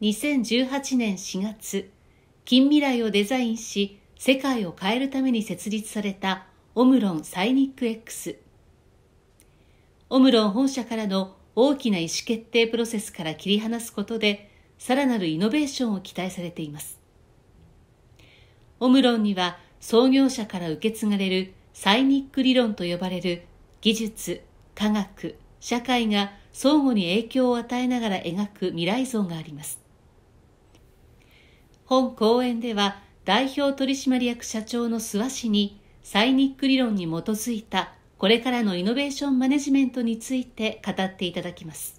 2018年4月、近未来をデザインし、世界を変えるために設立されたオムロンサイニック X。オムロン本社からの大きな意思決定プロセスから切り離すことで、さらなるイノベーションを期待されています。オムロンには創業者から受け継がれるサイニック理論と呼ばれる技術、科学、社会が相互に影響を与えながら描く未来像があります。本講演では代表取締役社長の諏訪氏にサイニック理論に基づいたこれからのイノベーションマネジメントについて語っていただきます。